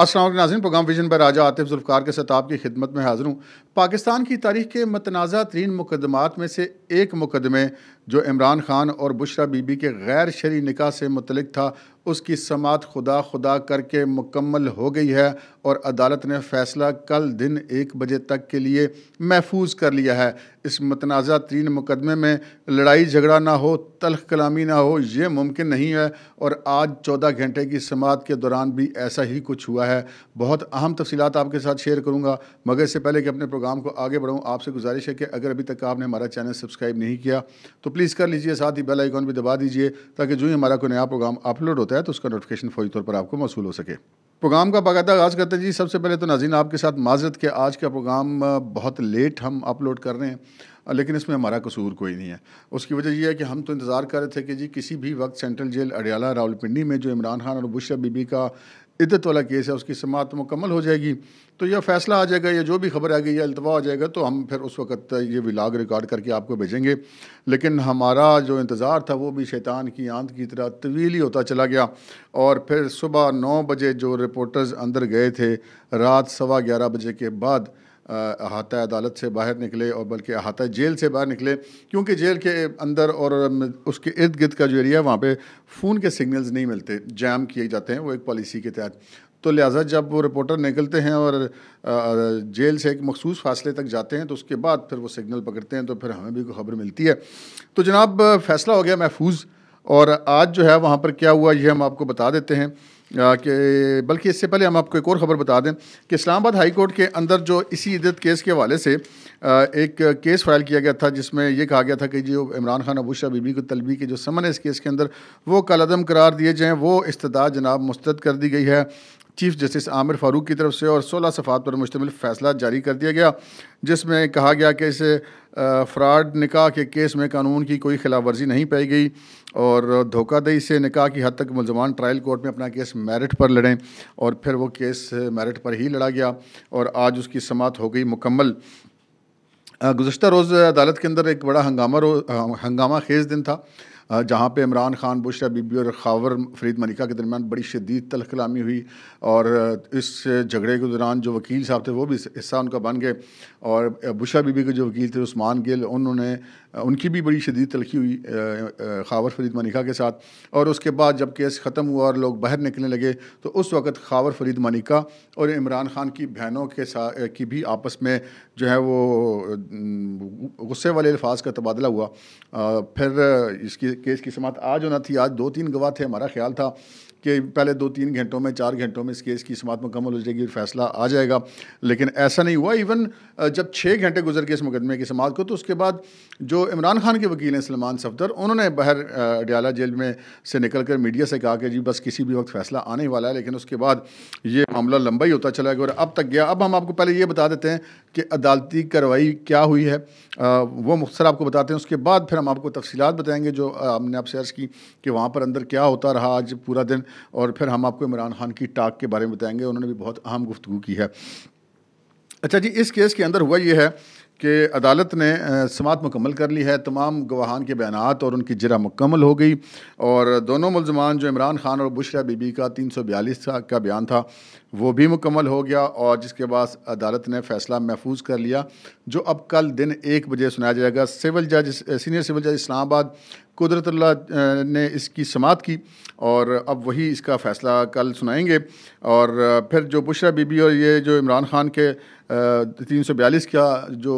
असलम नाजिन programme vision पर राजा आतिफ जुल्फ़ार के साथ आपकी खिदमत में हाजिर हूँ पाकिस्तान की तारीख के मतनाज़ा तरीन मुकदमात में से एक मुकदमे जो इमरान खान और बुशरा बीबी के गैर शरी निका से मुतलक था उसकी समात खुदा खुदा करके मुकम्मल हो गई है और अदालत ने फैसला कल दिन एक बजे तक के लिए महफूज कर लिया है इस मतनाज़ा तीन मुकदमे में लड़ाई झगड़ा ना हो तलख कलामी ना हो ये मुमकिन नहीं है और आज चौदह घंटे की समात के दौरान भी ऐसा ही कुछ हुआ है बहुत अहम तफसीत आपके साथ शेयर करूँगा मगर इससे पहले कि अपने प्रोग्राम को आगे बढ़ाऊँ आपसे गुजारिश है कि अगर अभी तक आपने हमारा चैनल सब्सक्राइब नहीं किया तो प्लीज़ कर लीजिए साथ ही बेल आइकॉन भी दबा दीजिए ताकि जो ही हमारा कोई नया प्रोग्राम अपलोड होता है तो उसका नोटिफिकेशन फौरी तौर पर आपको मौसू हो सके प्रोग्राम का बाकायदा आगाज़ करते हैं जी सबसे पहले तो नाजीन आपके साथ माजरत के आज का प्रोग्राम बहुत लेट हम अपलोड कर रहे हैं लेकिन इसमें हमारा कसूर कोई नहीं है उसकी वजह यह है कि हम तो इंतज़ार कर रहे थे कि जी किसी भी वक्त सेंट्रल जेल अडियाला रावलपिंडी में जो इमरान खान और बुशरा बीबी का इद्दत वाला केस है उसकी समात मुकम्मल हो जाएगी तो यह फैसला आ जाएगा या जो भी खबर आ गई या अल्तवा आ जाएगा तो हम फिर उस वक्त ये विलाग रिकॉर्ड करके आपको भेजेंगे लेकिन हमारा जो इंतज़ार था वो भी शैतान की आंध की तरह तवील ही होता चला गया और फिर सुबह नौ बजे जो रिपोर्टर्स अंदर गए थे रात सवा ग्यारह बजे के बाद अहात अदालत से बाहर निकले और बल्कि अहात जेल से बाहर निकले क्योंकि जेल के अंदर और उसके इर्द गिर्द का जो एरिया है वहाँ पर फ़ोन के सिग्नल्स नहीं मिलते जैम किए जाते हैं वो एक पॉलिसी के तहत तो लिहाजा जब वो रिपोर्टर निकलते हैं और जेल से एक मखसूस फासले तक जाते हैं तो उसके बाद फिर वो सिग्नल पकड़ते हैं तो फिर हमें भी खबर मिलती है तो जनाब फैसला हो गया महफूज और आज जो है वहाँ पर क्या हुआ ये हम आपको बता देते हैं कि बल्कि इससे पहले हम आपको एक और ख़बर बता दें कि इस्लामाबाद हाई कोर्ट के अंदर जो इसी इद्दत केस के हवाले से एक केस फाइल किया गया था जिसमें यह कहा गया था कि जो इमरान खान अबूशा बीबी को तलबी के जो समन है इस केस के अंदर वो कलदम करार दिए जाएँ वो इस्तः जनाब मुस्रद कर दी गई है चीफ जस्टिस आमिर फारूक की तरफ से और 16 सफ़ात पर मुश्तमिल फ़ैसला जारी कर दिया गया जिसमें कहा गया कि इस फ्रॉड निकाह के केस में कानून की कोई खिलाफ वर्जी नहीं पाई गई और धोखाधड़ी से निकाह की हद तक मुलजमान ट्रायल कोर्ट में अपना केस मेरिट पर लड़ें और फिर वो केस मेरिट पर ही लड़ा गया और आज उसकी समात हो गई मुकम्मल गुज्तर रोज़ अदालत के अंदर एक बड़ा हंगामा हंगामा खेज दिन था जहाँ पर इमरान खान बुश बीबी और खावर फरीद मलिका के दरमियान बड़ी शदीद तल कलामी हुई और इस झगड़े के दौरान जो वकील साहब थे वो भी हिस्सा उनका बन गए और बुशा बीबी के जो वकील थे उस्मान गिल उन्होंने उनकी भी बड़ी शदीद तलखी हुई खावर फरीद मनिका के साथ और उसके बाद जब केस ख़त्म हुआ और लोग बाहर निकलने लगे तो उस वक़्त खावर फरीद मनिका और इमरान खान की बहनों के साथ की भी आपस में जो है वो गुस्से वाले अल्फाज का तबादला हुआ फिर इसकी केस की समात आज होना थी आज दो तीन गवाह थे हमारा ख्याल था कि पहले दो तीन घंटों में चार घंटों में इस केस की समात मुकम्मल हो जाएगी और फैसला आ जाएगा लेकिन ऐसा नहीं हुआ इवन जब छः घंटे गुजर गए इस मुकदमे की समात को तो उसके बाद जो इमरान खान के वकील हैं सलमान सफदर उन्होंने बाहर अडियाला जेल में से निकल कर मीडिया से कहा कि जी बस किसी भी वक्त फैसला आने वाला है लेकिन उसके बाद ये मामला लंबा ही होता चला गया और अब तक गया अब हम आपको पहले ये बता देते हैं कि अदालती कार्रवाई क्या हुई है वो मुख्तर आपको बताते हैं उसके बाद फिर हम आपको तफसीत बताएँगे जो हमने आपसे अर्ज़ की कि वहाँ पर अंदर क्या होता रहा आज पूरा दिन और फिर हम आपको इमरान खान की टाक के बारे में बताएंगे उन्होंने भी बहुत अहम गुफ्तु की है अच्छा जी इस केस के अंदर हुआ यह है कि अदालत ने समात मुकम्मल कर ली है तमाम गवाहान के बयान और उनकी जरा मुकम्मल हो गई और दोनों मुलजमान जो इमरान खान और बुशरा बीबी का तीन सौ बयालीस का बयान था वो भी मुकम्मल हो गया और जिसके बाद अदालत ने फैसला महफूज कर लिया जो अब कल दिन एक बजे सुनाया जाएगा सिविल जज सीनियर सिविल जज इस्लामाबाद अल्लाह ने इसकी समात की और अब वही इसका फ़ैसला कल सुनाएंगे और फिर जो बुशरा बीबी और ये जो इमरान ख़ान के तीन सौ बयालीस का जो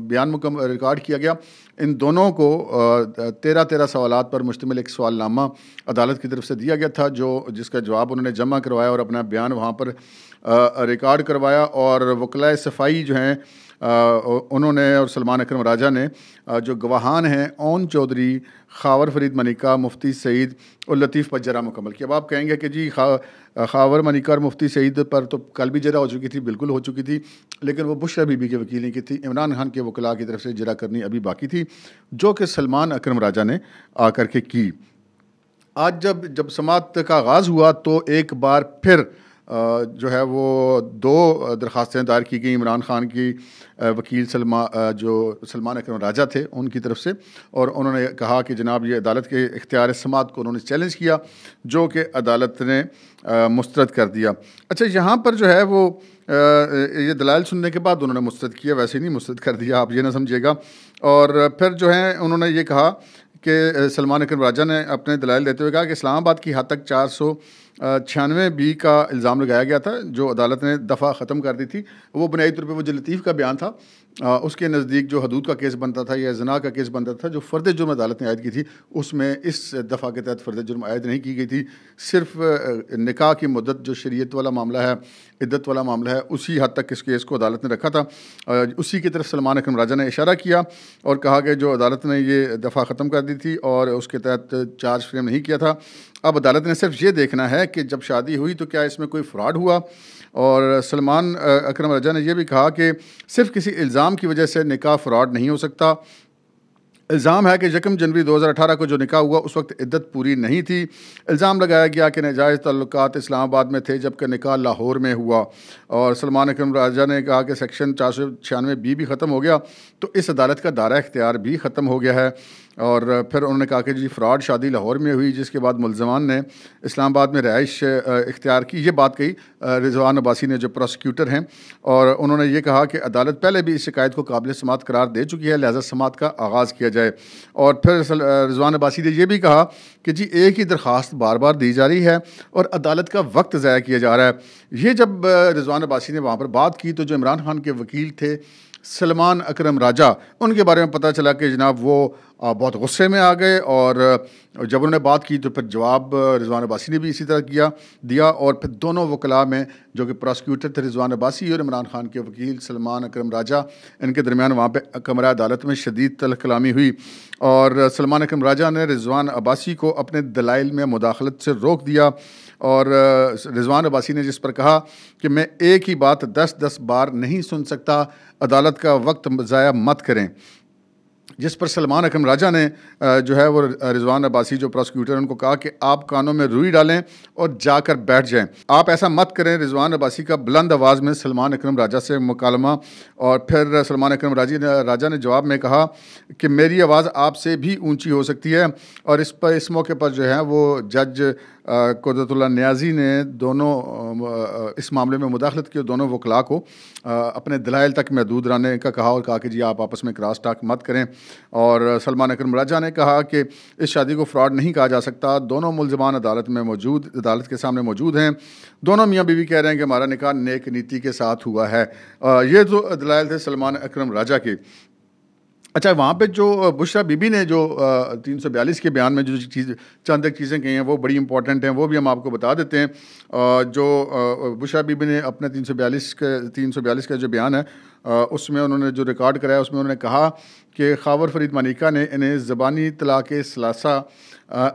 बयान मुकम रिकॉर्ड किया गया इन दोनों को तेरह तेरह सवाल पर मुश्तमिल एक सवालनामा अदालत की तरफ से दिया गया था जो जिसका जवाब उन्होंने जमा करवाया और अपना बयान वहाँ पर रिकॉर्ड करवाया और वकला सफाई जो हैं उन्होंने और सलमान अकरम राजा ने जो गवाहान हैं ओन चौधरी खावर फरीद मनिका मुफ्ती सईद और लतीफ़ पर जरा मुकम्मल किया अब आप कहेंगे कि जी खा खावर मनिका और मुफ्ती सईद पर तो कल भी जरा हो चुकी थी बिल्कुल हो चुकी थी लेकिन वो बुशरा बीबी के वकील की थी इमरान खान के वकला की तरफ से जरा करनी अभी बाकी थी जो कि सलमान अक्रम राजा ने आकर के की आज जब जब समात का आगाज़ हुआ तो एक बार फिर जो है वो दो दरख्वास्तें दायर की गई इमरान खान की वकील सलमा जो सलमान अक्रम राजा थे उनकी तरफ से और उन्होंने कहा कि जनाब ये अदालत के इख्तियार समात को उन्होंने चैलेंज किया जो कि अदालत ने मुस्तरद कर दिया अच्छा यहाँ पर जो है वो ये दलाल सुनने के बाद उन्होंने मुस्रद किया वैसे नहीं मुस्तरद कर दिया आप ये ना समझिएगा और फिर जो है उन्होंने ये कहा कि सलमान अक्रम राजा ने अपने दलाल देते हुए कहा कि इस्लामाबाद की हद तक चार सौ छियानवे बी का इल्ज़ाम लगाया गया था जो अदालत ने दफ़ा ख़त्म कर दी थी वो बुनियादी तौर पर वो लतीफ़ का बयान था आ, उसके नज़दीक जो हदूद का केस बनता था या जना का केस बनता था जो फ़र्द जुर्म अदालत ने आयद की थी उसमें इस दफ़ा के तहत फ़र्द जुर्म आयद नहीं की गई थी सिर्फ निका की मदत जो शरीत वाला मामला है इद्दत वाला मामला है उसी हद तक इस केस को अदालत ने रखा था उसी की तरफ सलमान अकरम राजा ने इशारा किया और कहा कि जो अदालत ने ये दफ़ा ख़त्म कर दी थी और उसके तहत चार्ज फ्रेम नहीं किया था अब अदालत ने सिर्फ ये देखना है कि जब शादी हुई तो क्या इसमें कोई फ्रॉड हुआ और सलमान अकरम रजा ने यह भी कहा कि सिर्फ किसी इल्ज़ाम की वजह से निकाह फ्रॉड नहीं हो सकता इल्ज़ाम है कि यकम जनवरी 2018 को जो निकाह हुआ उस वक्त इद्दत पूरी नहीं थी इल्ज़ाम लगाया गया कि नजायज़ तल्लक इस्लामाबाद में थे जबकि निकाह लाहौर में हुआ और सलमान अकरम राजा ने कहा कि सेक्शन चार सौ छियानवे बी भी ख़त्म हो गया तो इस अदालत का दायरा इख्तियार भी ख़त्म हो गया है और फिर उन्होंने कहा कि जी फ्रॉड शादी लाहौर में हुई जिसके बाद मुलजमान ने इस्लामाबाद में रहाइश इख्तियार की ये बात कही रिजवान अब्बासी ने जो प्रोसिक्यूटर हैं और उन्होंने ये कहा कि अदालत पहले भी इस शिकायत को काबिल समात करार दे चुकी है लिहाजा समात का आगाज़ किया जाए और फिर रिजवान अब्बासी ने यह भी कहा कि जी एक ही दरख्वास्त बार बार दी जा रही है और अदालत का वक्त ज़ाया किया जा रहा है ये जब रिजवान अब्बासी ने वहाँ पर बात की तो जो इमरान खान के वकील थे सलमान अकरम राजा उनके बारे में पता चला कि जनाब वो बहुत गुस्से में आ गए और जब उन्होंने बात की तो फिर जवाब रिजवान अब्बासी ने भी इसी तरह किया दिया और फिर दोनों वकला में जो कि प्रोसिक्यूटर थे रिजवान अब्बासी और इमरान खान के वकील सलमान अकरम राजा इनके दरमियान वहाँ पर कमरा अदालत में शदीद तल कलामी हुई और सलमान अकरम राजा ने रिजवान अब्बासी को अपने दलाइल में मुदाखलत से रोक दिया और रिजवान अब्बासी ने जिस पर कहा कि मैं एक ही बात दस दस बार नहीं सुन सकता अदालत का वक्त ज़ाया मत करें जिस पर सलमान अकरम राजा ने जो है वो रिजवान अब्बासी जो प्रोसिक्यूटर उनको कहा कि आप कानों में रुई डालें और जाकर बैठ जाएं आप ऐसा मत करें रिजवान अब्बासी का बुलंद आवाज़ में सलमान अकरम राजा से मुकालमा और फिर सलमान अकरम राजी ने राजा ने जवाब में कहा कि मेरी आवाज़ आपसे भी ऊँची हो सकती है और इस पर इस मौके पर जो है वो जज कुदरतुल्ला न्याजी ने दोनों इस मामले में मुदाखलत की दोनों वकला को अपने दलाइल तक महदूद रहने का कहा और कहा कि जी आप आपस में क्रॉस टाक मत करें और सलमान अकरम राजा ने कहा कि इस शादी को फ्रॉड नहीं कहा जा सकता दोनों मुलजमान अदालत में मौजूद अदालत के सामने मौजूद हैं दोनों मियाँ बीवी कह रहे हैं कि हमारा निकाह नेक नीति के साथ हुआ है ये तो दलाइल थे सलमान अकरम राजा के अच्छा वहाँ पे जो बुशरा बीबी ने जो तीन सौ बयालीस के बयान में जो चीज़ चंद एक चीज़ें कही हैं वो बड़ी इंपॉर्टेंट हैं वो भी हम आपको बता देते हैं जो बुशरा बीबी ने अपने तीन सौ बयालीस के तीन सौ बयालीस का जो बयान है उसमें उन्होंने जो रिकॉर्ड कराया उसमें उन्होंने कहा कि खावर फरीद मनिका ने इन्हें ज़बानी तलाक सलासा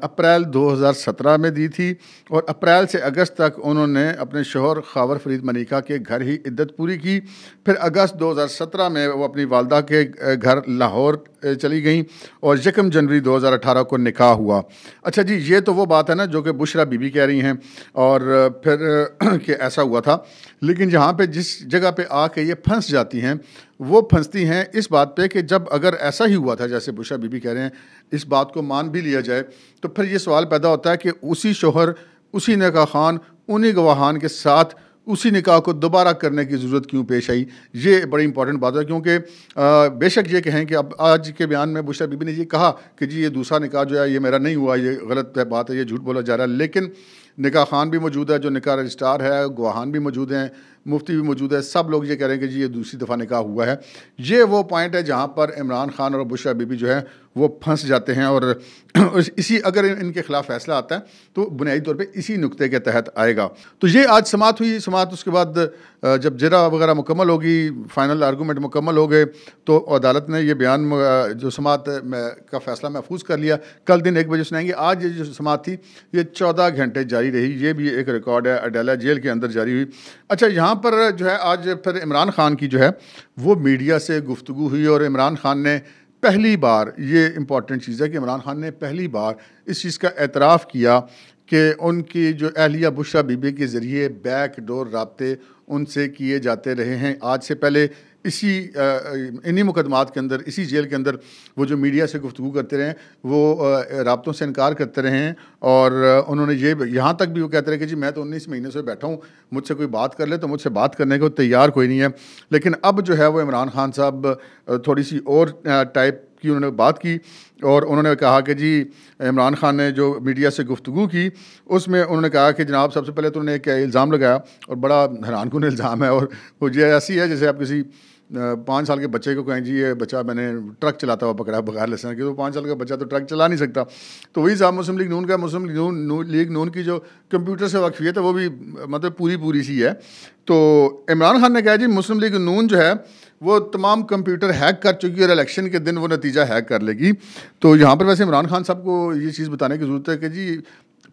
अप्रैल 2017 में दी थी और अप्रैल से अगस्त तक उन्होंने अपने शोहर खावर फरीद मनिका के घर ही इद्दत पूरी की फिर अगस्त 2017 में वो अपनी वालदा के घर लाहौर चली गई और यकम जनवरी 2018 को निकाह हुआ अच्छा जी ये तो वो बात है ना जो कि बुशरा बीबी कह रही हैं और फिर कि ऐसा हुआ था लेकिन यहाँ पर जिस जगह पर आके ये फंस जाती जाती हैं वो फंसती हैं इस बात पे कि जब अगर ऐसा ही हुआ था जैसे बुशा बीबी कह रहे हैं इस बात को मान भी लिया जाए तो फिर ये सवाल पैदा होता है कि उसी शोहर उसी नका खान उन्हीं गवाहान के साथ उसी निकाह को दोबारा करने की ज़रूरत क्यों पेश आई ये बड़ी इंपॉर्टेंट बात है क्योंकि बेशक ये कहें कि अब आज के बयान में बुशरा बीबी ने ये कहा कि जी ये दूसरा निकाह जो है ये मेरा नहीं हुआ ये गलत है बात है ये झूठ बोला जा रहा है लेकिन निका खान भी मौजूद है जो निका रजिस्ट्रार है गवाहान भी मौजूद हैं मुफ्ती भी मौजूद है सब लोग ये कह रहे हैं कि जी ये दूसरी दफ़ा निकाह हुआ है ये वो पॉइंट है जहाँ पर इमरान खान और बुशरा बीबी जो है वो फंस जाते हैं और इसी अगर इनके खिलाफ फैसला आता है तो बुनियादी तौर पे इसी नुक्ते के तहत आएगा तो ये आज समात हुई समात उसके बाद जब जरा वगैरह मुकम्मल होगी फाइनल आर्गूमेंट मुकम्मल हो गए तो अदालत ने ये बयान जो समात का फैसला महफूज कर लिया कल दिन एक बजे सुनाएंगे आज ये जो समात थी ये चौदह घंटे जारी रही ये भी एक रिकॉर्ड है अडेला जेल के अंदर जारी हुई अच्छा यहाँ पर जो है आज फिर इमरान खान की जो है वो मीडिया से गुफ्तु हुई और इमरान खान ने पहली बार ये इम्पॉर्टेंट चीज़ है कि इमरान खान ने पहली बार इस चीज़ का एतराफ़ किया कि उनकी जो अहलिया बुशरा बीबी के ज़रिए बैक डोर रबते उनसे किए जाते रहे हैं आज से पहले इसी इन्हीं मुकदमात के अंदर इसी जेल के अंदर वो जो मीडिया से गुफ्तु करते रहे वो रबतों से इनकार करते रहें और उन्होंने ये यहाँ तक भी वो कहते रहे कि जी मैं तो उन्नीस महीने से बैठा हूँ मुझसे कोई बात कर ले तो मुझसे बात करने को तैयार कोई नहीं है लेकिन अब जो है वो इमरान खान साहब थोड़ी सी और टाइप की उन्होंने बात की और उन्होंने कहा कि जी इमरान खान ने जो मीडिया से गुफ्तु की उसमें उन्होंने कहा कि जनाब सबसे पहले तो उन्होंने एक इल्ज़ाम लगाया और बड़ा हैरान कन इल्ज़ाम है और वो जी ऐसी है जैसे आप किसी पाँच साल के बच्चे को कहें जी ये बच्चा मैंने ट्रक चलाता हुआ पकड़ा बगैर लसन के तो पाँच साल का बच्चा तो ट्रक चला नहीं सकता तो वही साहब मुस्लिम लीग नून का मुस्लिम नून लीग नून की जो कंप्यूटर से वक्फी है तो वो भी मतलब पूरी पूरी सी है तो इमरान खान ने कहा जी मुस्लिम लीग नून जो है वो तमाम कंप्यूटर हैक कर चुकी है और इलेक्शन के दिन वो नतीजा हैक कर लेगी तो यहाँ पर वैसे इमरान खान साहब को ये चीज़ बताने की ज़रूरत है कि जी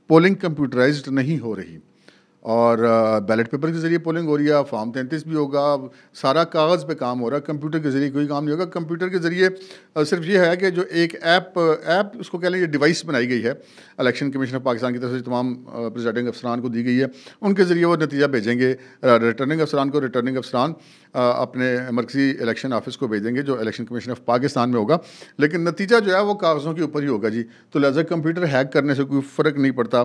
पोलिंग कंप्यूटराइज नहीं हो रही और बैलेट पेपर के ज़रिए पोलिंग हो रही है फॉर्म तैंतीस भी होगा सारा कागज़ पे काम हो रहा है कंप्यूटर के ज़रिए कोई काम नहीं होगा कंप्यूटर के ज़रिए सिर्फ ये है कि जो एक ऐप ऐप उसको कह लें ये डिवाइस बनाई गई है इलेक्शन कमीशन ऑफ पाकिस्तान की तरफ से तमाम प्रिजाइडिंग अफसरान को दी गई है उनके ज़रिए वो नतीजा भेजेंगे रिटर्निंग अफसरान को रिटर्निंग अफसरान अपने मरकजी इलेक्शन ऑफिस को भेजेंगे जो इलेक्शन कमीशन ऑफ पाकिस्तान में होगा लेकिन नतीजा जो है वो कागज़ों के ऊपर ही होगा जी तो लिहाजा कंप्यूटर हैक करने से कोई फ़र्क नहीं पड़ता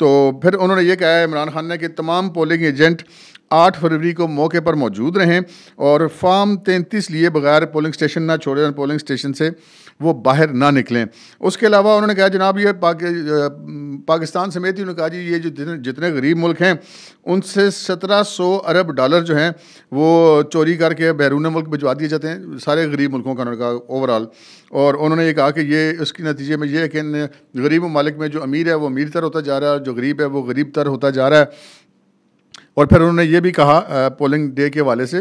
तो फिर उन्होंने ये कहा है इमरान खान ने कि तमाम पोलिंग एजेंट आठ फरवरी को मौके पर मौजूद रहें और फॉर्म तैंतीस लिए बगैर पोलिंग स्टेशन ना छोड़े और पोलिंग स्टेशन से वो बाहर ना निकलें उसके अलावा उन्होंने कहा जनाब ये पाकि, पाकिस्तान समेत ही उन्होंने कहा जी ये जो जितने गरीब मुल्क हैं उनसे सत्रह सौ अरब डॉलर जो हैं वो चोरी करके बैरून मुल्क भिजवा दिए जाते हैं सारे गरीब मुल्कों का उन्होंने कहा ओवरऑल और उन्होंने ये कहा कि ये उसके नतीजे में ये है कि गरीब ममालिक में जो अमीर है वो अमीर तर होता जा रहा है और जो गरीब है वो गरीब तर होता जा रहा है और फिर उन्होंने ये भी कहा पोलिंग डे के वाले से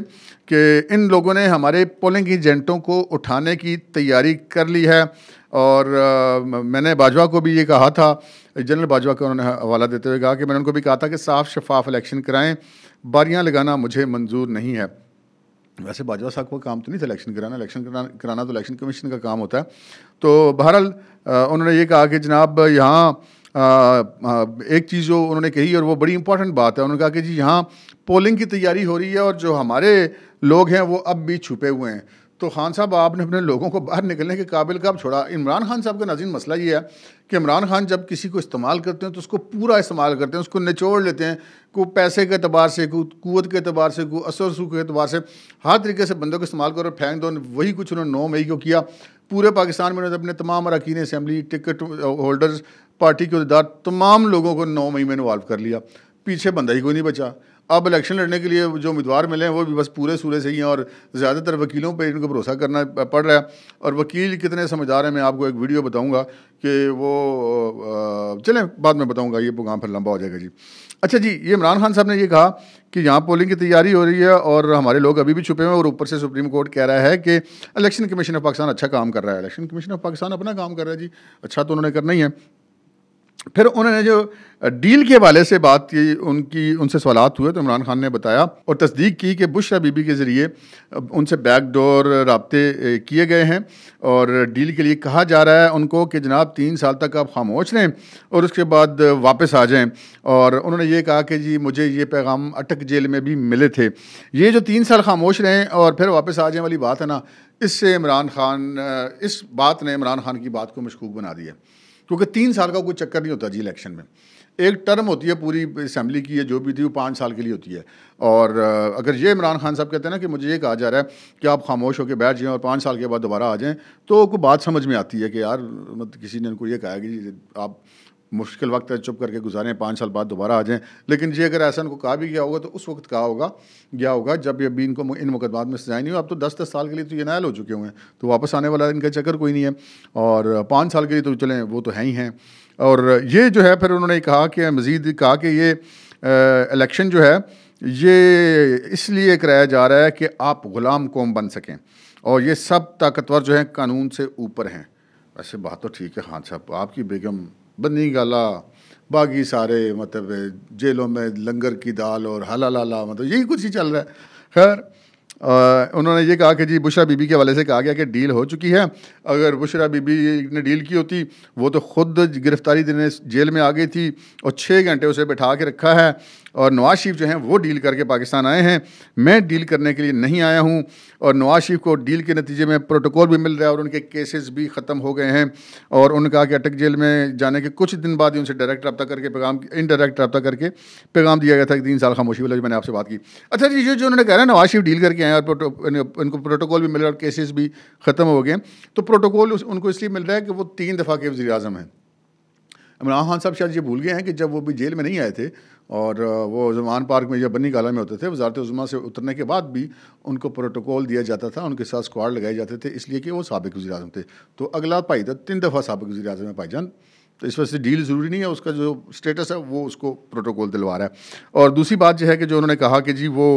कि इन लोगों ने हमारे पोलिंग एजेंटों को उठाने की तैयारी कर ली है और आ, मैंने बाजवा को भी ये कहा था जनरल बाजवा का उन्होंने हवाला देते हुए कहा कि मैंने उनको भी कहा था कि साफ शफाफ इलेक्शन कराएं बारियां लगाना मुझे मंजूर नहीं है वैसे बाजवा साहब का काम तो नहीं था इलेक्शन कराना इलेक्शन कराना तो इलेक्शन कमीशन का काम होता है तो बहरहाल उन्होंने ये कहा कि जनाब यहाँ एक चीज़ जो उन्होंने कही और वो बड़ी इंपॉर्टेंट बात है उन्होंने कहा कि जी यहाँ पोलिंग की तैयारी हो रही है और जो हमारे लोग हैं वो अब भी छुपे हुए हैं तो खान साहब आपने अपने लोगों को बाहर निकलने के काबिल कब छोड़ा इमरान खान साहब का नज़ीन मसला ये है कि इमरान खान जब किसी को इस्तेमाल करते हैं तो उसको पूरा इस्तेमाल करते हैं उसको निचोड़ लेते हैं को पैसे के अतबार से को कुत के अतबार से को असर सू के अतबार से हर तरीके से बंदों को इस्तेमाल करो फेंक दो वही कुछ उन्होंने नौ मई को किया पूरे पाकिस्तान में उन्होंने अपने तमाम अरकान असम्बली टिकट होल्डर्स पार्टी के उहदेदार तमाम लोगों को नौ मई में इन्वाल्व कर लिया पीछे बंदा ही कोई नहीं बचा अब इलेक्शन लड़ने के लिए जो उम्मीदवार मिले हैं वो भी बस पूरे सूरे से ही हैं और ज़्यादातर वकीलों पे इनको भरोसा करना पड़ रहा है और वकील कितने समझदार हैं मैं आपको एक वीडियो बताऊंगा कि वो चलें बाद में बताऊंगा ये प्रोग्राम फिर लंबा हो जाएगा जी अच्छा जी ये इमरान खान साहब ने ये कहा कि यहाँ पोलिंग की तैयारी हो रही है और हमारे लोग अभी भी छुपे हुए हैं और ऊपर से सुप्रीम कोर्ट कह रहा है कि इलेक्शन कमीशन ऑफ पाकिस्तान अच्छा काम कर रहा है इलेक्शन कमीशन ऑफ पाकिस्तान अपना काम कर रहा है जी अच्छा तो उन्होंने करना ही है फिर उन्होंने जो डील के हवाले से बात की उनकी उनसे सवालत हुए तो इमरान खान ने बताया और तस्दीक की कि बुश बीबी के ज़रिए उनसे बैक डोर रबते किए गए हैं और डील के लिए कहा जा रहा है उनको कि जनाब तीन साल तक आप खामोश रहें और उसके बाद वापस आ जाएं और उन्होंने ये कहा कि जी मुझे ये पैगाम अटक जेल में भी मिले थे ये जो तीन साल खामोश रहें और फिर वापस आ जाएँ वाली बात है ना इससे इमरान खान इस बात ने इमरान खान की बात को मशकूक बना दिया क्योंकि तीन साल का कोई चक्कर नहीं होता जी इलेक्शन में एक टर्म होती है पूरी असम्बली की है जो भी थी वो पाँच साल के लिए होती है और अगर ये इमरान खान साहब कहते हैं ना कि मुझे ये कहा जा रहा है कि आप खामोश होकर बैठ जाएं और पाँच साल के बाद दोबारा आ जाएं तो कोई बात समझ में आती है कि यार मतलब किसी ने उनको ये कहा कि आप मुश्किल वक्त है चुप करके गुजारें पाँच साल बाद दोबारा आ जाएं लेकिन ये अगर ऐसा उनको कहा भी गया होगा तो उस वक्त कहा होगा गया होगा जब ये अभी इनको इन मुकदमा में सजाए नहीं हो अब तो दस दस साल के लिए तो ये नायल हो चुके हुए हैं तो वापस आने वाला इनका चक्कर कोई नहीं है और पाँच साल के लिए तो चलें वो तो हैं ही हैं और ये जो है फिर उन्होंने कहा कि मज़ीद कहा कि ये इलेक्शन जो है ये इसलिए कराया जा रहा है कि आप ग़ुलाम कौम बन सकें और ये सब ताकतवर जो हैं कानून से ऊपर हैं वैसे बात तो ठीक है हाँ साहब आपकी बेगम बनी गाला बाकी सारे मतलब जेलों में लंगर की दाल और हला लाला मतलब यही कुछ ही चल रहा है खैर उन्होंने ये कहा कि जी बुशरा बीबी के हवाले से कहा गया कि डील हो चुकी है अगर बुशरा बीबी ने डील की होती वो तो खुद गिरफ्तारी देने जेल में आ गई थी और छः घंटे उसे बैठा के रखा है और नवाज शरीफ जो हैं वो डील करके पाकिस्तान आए हैं मैं डील करने के लिए नहीं आया हूँ और नवाज शरीफ को डील के नतीजे में प्रोटोकॉल भी मिल रहा है और उनके केसेस भी ख़त्म हो गए हैं और उन्होंने कहा कि अटक जेल में जाने के कुछ दिन बाद ही उनसे डायरेक्ट रब्ता करके पैगाम इनडायरेक्ट रब्ता करके पैगाम दिया गया था कि तीन साल खामोशी वाला जो मैंने आपसे बात की अच्छा जी जो उन्होंने कह रहा है नवाज शरीफ डील करके हैं और इनको प्रोटोकॉल भी मिल रहा है और केसेस भी ख़त्म हो गए तो प्रोटोकॉल उनको इसलिए मिल रहा है कि वो तीन दफ़ा के वजी अजम हैं इमरान खान साहब शायद ये भूल गए हैं कि जब वो भी जेल में नहीं आए थे और वो जमान पार्क में या बनी काला में होते थे वजारत उजमा से उतरने के बाद भी उनको प्रोटोकॉल दिया जाता था उनके साथ स्क्वाड लगाए जाते थे इसलिए कि वो सबक वजी अजम थे तो अगला पाई था तीन दफ़ा सबक वजी अजम है जान तो इस वजह से डील ज़रूरी नहीं है उसका जो स्टेटस है वो उसको प्रोटोकॉल दिलवा रहा है और दूसरी बात जो है कि जो उन्होंने कहा कि जी वो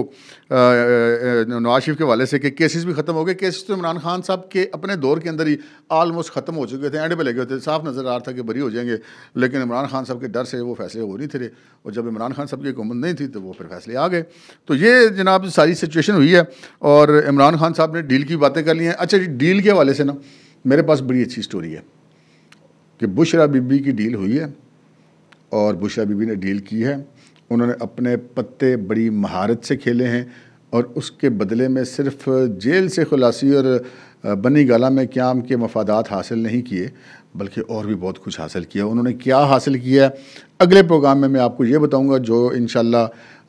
नवाज शरीफ के वाले से कि केसेस भी ख़त्म हो गए केसेस तो इमरान खान साहब के अपने दौर के अंदर ही आलमोस्ट ख़त्म हो चुके थे एंड पे लगे थे साफ नज़र आ रहा था कि बरी हो जाएंगे लेकिन इमरान खान साहब के डर से वो फैसले हो नहीं थे और जब इमरान खान साहब की हुकूमत नहीं थी तो वो फिर फैसले आ गए तो ये जनाब सारी सिचुएशन हुई है और इमरान खान साहब ने डील की बातें कर ली हैं अच्छा जी डील के हवाले से ना मेरे पास बड़ी अच्छी स्टोरी है कि बुशरा बीबी की डील हुई है और बुशरा बीबी ने डील की है उन्होंने अपने पत्ते बड़ी महारत से खेले हैं और उसके बदले में सिर्फ जेल से खुलासी और बनी गला में क्याम के मफादात हासिल नहीं किए बल्कि और भी बहुत कुछ हासिल किया उन्होंने क्या हासिल किया अगले प्रोग्राम में मैं आपको ये बताऊँगा जो इन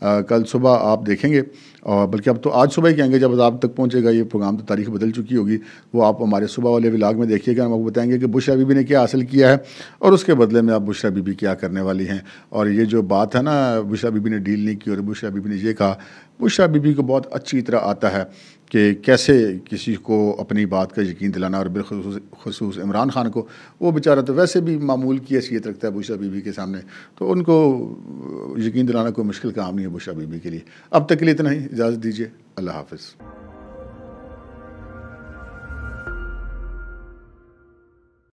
आ, कल सुबह आप देखेंगे और बल्कि अब तो आज सुबह ही कहेंगे जब आप तक पहुंचेगा ये प्रोग्राम तो तारीख बदल चुकी होगी वो आप हमारे सुबह वाले विलाग में देखिएगा हम आपको बताएंगे कि बुशरा बीबी ने क्या हासिल किया है और उसके बदले में आप बुशरा बीबी क्या करने वाली हैं और ये जो बात है ना बुशरा बीबी ने डील नहीं की और बुशरा बीबी ने ये कहा बुशरा बीबी को बहुत अच्छी तरह आता है कि कैसे किसी को अपनी बात का यकीन दिलाना और बिलखसूस इमरान खान को वो बेचारा तो वैसे भी मामूल की हैसियत रखता है बुशा बीबी के सामने तो उनको यकीन दिलाना कोई मुश्किल काम नहीं है बुशा बीबी के लिए अब तक के लिए इतना ही इजाज़त दीजिए अल्लाह हाफिज़